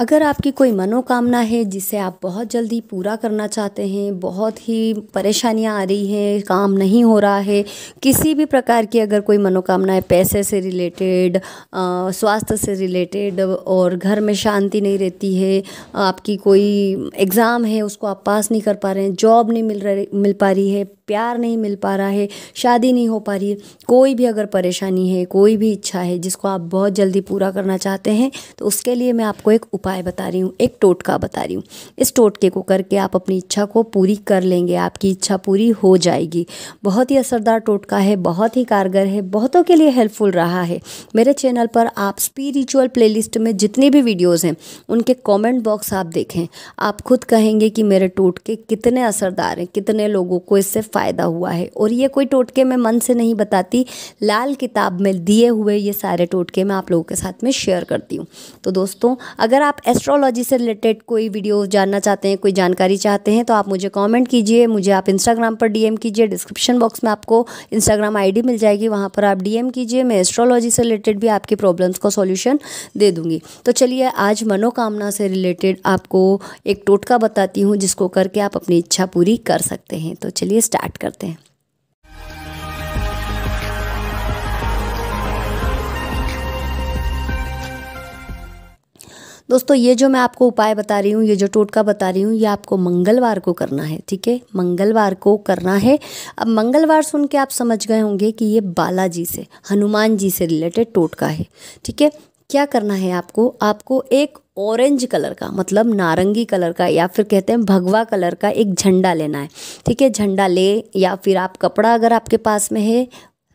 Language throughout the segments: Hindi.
अगर आपकी कोई मनोकामना है जिसे आप बहुत जल्दी पूरा करना चाहते हैं बहुत ही परेशानियां आ रही हैं काम नहीं हो रहा है किसी भी प्रकार की अगर कोई मनोकामना है पैसे से रिलेटेड स्वास्थ्य से रिलेटेड और घर में शांति नहीं रहती है आपकी कोई एग्ज़ाम है उसको आप पास नहीं कर पा रहे हैं जॉब नहीं मिल रही मिल पा रही है प्यार नहीं मिल पा रहा है शादी नहीं हो पा रही है कोई भी अगर परेशानी है कोई भी इच्छा है जिसको आप बहुत जल्दी पूरा करना चाहते हैं तो उसके लिए मैं आपको एक उपाय उपाय बता रही हूँ एक टोटका बता रही हूँ इस टोटके को करके आप अपनी इच्छा को पूरी कर लेंगे आपकी इच्छा पूरी हो जाएगी बहुत ही असरदार टोटका है बहुत ही कारगर है बहुतों के लिए हेल्पफुल रहा है मेरे चैनल पर आप स्पिरिचुअल प्लेलिस्ट में जितनी भी वीडियोज़ हैं उनके कॉमेंट बॉक्स आप देखें आप खुद कहेंगे कि मेरे टोटके कितने असरदार हैं कितने लोगों को इससे फ़ायदा हुआ है और ये कोई टोटके मैं मन से नहीं बताती लाल किताब में दिए हुए ये सारे टोटके मैं आप लोगों के साथ में शेयर करती हूँ तो दोस्तों अगर आप एस्ट्रोलॉजी से रिलेटेड कोई वीडियो जानना चाहते हैं कोई जानकारी चाहते हैं तो आप मुझे कमेंट कीजिए मुझे आप इंस्टाग्राम पर डीएम कीजिए डिस्क्रिप्शन बॉक्स में आपको इंस्टाग्राम आईडी मिल जाएगी वहाँ पर आप डीएम कीजिए मैं एस्ट्रोलॉजी से रिलेटेड भी आपकी प्रॉब्लम्स का सोल्यूशन दे दूँगी तो चलिए आज मनोकामना से रिलेटेड आपको एक टोटका बताती हूँ जिसको करके आप अपनी इच्छा पूरी कर सकते हैं तो चलिए स्टार्ट करते हैं दोस्तों ये जो मैं आपको उपाय बता रही हूँ ये जो टोटका बता रही हूँ ये आपको मंगलवार को करना है ठीक है मंगलवार को करना है अब मंगलवार सुन के आप समझ गए होंगे कि ये बालाजी से हनुमान जी से रिलेटेड टोटका है ठीक है क्या करना है आपको आपको एक ऑरेंज कलर का मतलब नारंगी कलर का या फिर कहते हैं भगवा कलर का एक झंडा लेना है ठीक है झंडा ले या फिर आप कपड़ा अगर आपके पास में है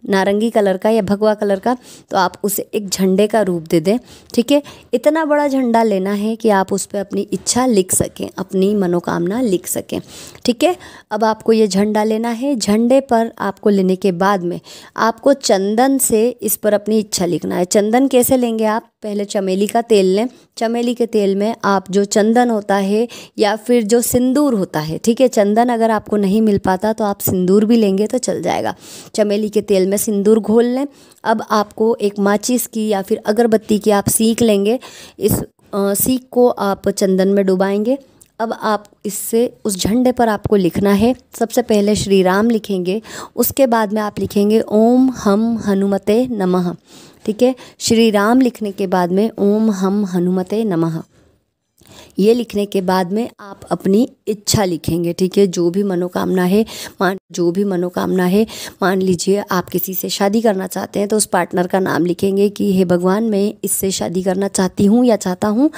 नारंगी कलर का या भगवा कलर का तो आप उसे एक झंडे का रूप दे दें ठीक है इतना बड़ा झंडा लेना है कि आप उस पर अपनी इच्छा लिख सकें अपनी मनोकामना लिख सकें ठीक है अब आपको ये झंडा लेना है झंडे पर आपको लेने के बाद में आपको चंदन से इस पर अपनी इच्छा लिखना है चंदन कैसे लेंगे आप पहले चमेली का तेल लें चमेली के तेल में आप जो चंदन होता है या फिर जो सिंदूर होता है ठीक है चंदन अगर आपको नहीं मिल पाता तो आप सिंदूर भी लेंगे तो चल जाएगा चमेली के तेल में में सिंदूर घोल लें अब आपको एक माचिस की या फिर अगरबत्ती की आप सीख लेंगे इस सीख को आप चंदन में डुबाएंगे अब आप इससे उस झंडे पर आपको लिखना है सबसे पहले श्री राम लिखेंगे उसके बाद में आप लिखेंगे ओम हम हनुमते नमः ठीक है श्री राम लिखने के बाद में ओम हम हनुमते नमः ये लिखने के बाद में आप अपनी इच्छा लिखेंगे ठीक है जो भी मनोकामना है मान जो भी मनोकामना है मान लीजिए आप किसी से शादी करना चाहते हैं तो उस पार्टनर का नाम लिखेंगे कि हे भगवान मैं इससे शादी करना चाहती हूँ या चाहता हूँ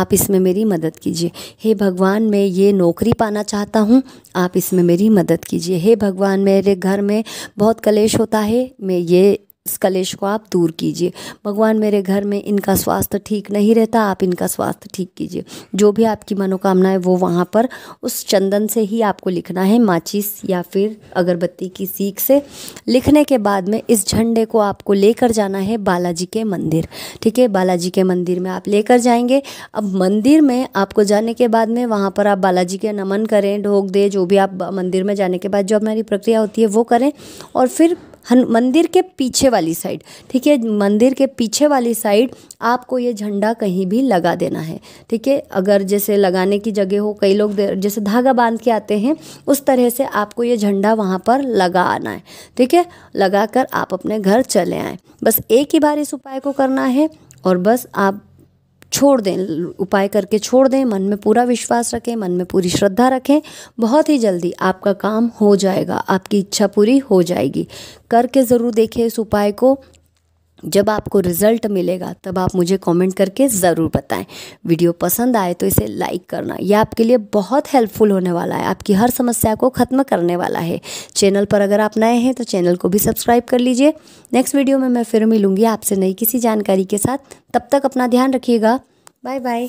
आप इसमें मेरी मदद कीजिए हे भगवान मैं ये नौकरी पाना चाहता हूँ आप इसमें मेरी मदद कीजिए हे भगवान मेरे घर में बहुत कलेश होता है मैं ये इस कलेश को आप दूर कीजिए भगवान मेरे घर में इनका स्वास्थ्य ठीक नहीं रहता आप इनका स्वास्थ्य ठीक कीजिए जो भी आपकी मनोकामना है वो वहाँ पर उस चंदन से ही आपको लिखना है माचिस या फिर अगरबत्ती की सीख से लिखने के बाद में इस झंडे को आपको लेकर जाना है बालाजी के मंदिर ठीक है बालाजी के मंदिर में आप लेकर जाएंगे अब मंदिर में आपको जाने के बाद में वहाँ पर आप बालाजी के नमन करें ढोक दे जो भी आप मंदिर में जाने के बाद जो हमारी प्रक्रिया होती है वो करें और फिर मंदिर के पीछे वाली साइड ठीक है मंदिर के पीछे वाली साइड आपको ये झंडा कहीं भी लगा देना है ठीक है अगर जैसे लगाने की जगह हो कई लोग जैसे धागा बांध के आते हैं उस तरह से आपको ये झंडा वहाँ पर लगा आना है ठीक है लगा कर आप अपने घर चले आएँ बस एक ही बार इस उपाय को करना है और बस आप छोड़ दें उपाय करके छोड़ दें मन में पूरा विश्वास रखें मन में पूरी श्रद्धा रखें बहुत ही जल्दी आपका काम हो जाएगा आपकी इच्छा पूरी हो जाएगी करके ज़रूर देखें इस उपाय को जब आपको रिज़ल्ट मिलेगा तब आप मुझे कमेंट करके ज़रूर बताएं वीडियो पसंद आए तो इसे लाइक करना यह आपके लिए बहुत हेल्पफुल होने वाला है आपकी हर समस्या को ख़त्म करने वाला है चैनल पर अगर आप नए हैं तो चैनल को भी सब्सक्राइब कर लीजिए नेक्स्ट वीडियो में मैं फिर मिलूँगी आपसे नई किसी जानकारी के साथ तब तक अपना ध्यान रखिएगा बाय बाय